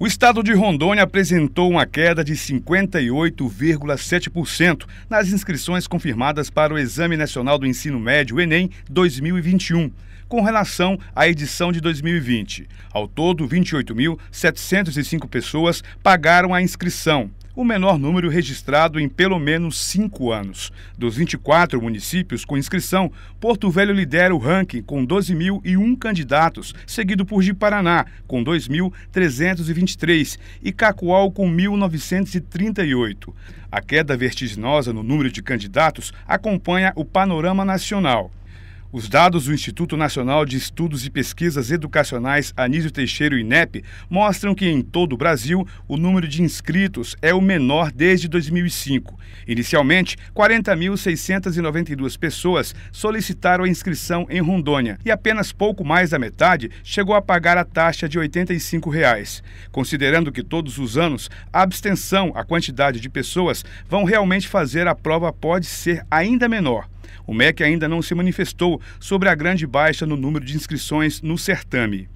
O estado de Rondônia apresentou uma queda de 58,7% nas inscrições confirmadas para o Exame Nacional do Ensino Médio, Enem 2021, com relação à edição de 2020. Ao todo, 28.705 pessoas pagaram a inscrição o menor número registrado em pelo menos cinco anos. Dos 24 municípios com inscrição, Porto Velho lidera o ranking com 12.001 candidatos, seguido por Paraná com 2.323, e Cacoal, com 1.938. A queda vertiginosa no número de candidatos acompanha o panorama nacional. Os dados do Instituto Nacional de Estudos e Pesquisas Educacionais Anísio Teixeira INEP mostram que em todo o Brasil o número de inscritos é o menor desde 2005. Inicialmente, 40.692 pessoas solicitaram a inscrição em Rondônia e apenas pouco mais da metade chegou a pagar a taxa de R$ 85. Reais. Considerando que todos os anos a abstenção, a quantidade de pessoas vão realmente fazer a prova pode ser ainda menor. O MEC ainda não se manifestou sobre a grande baixa no número de inscrições no certame.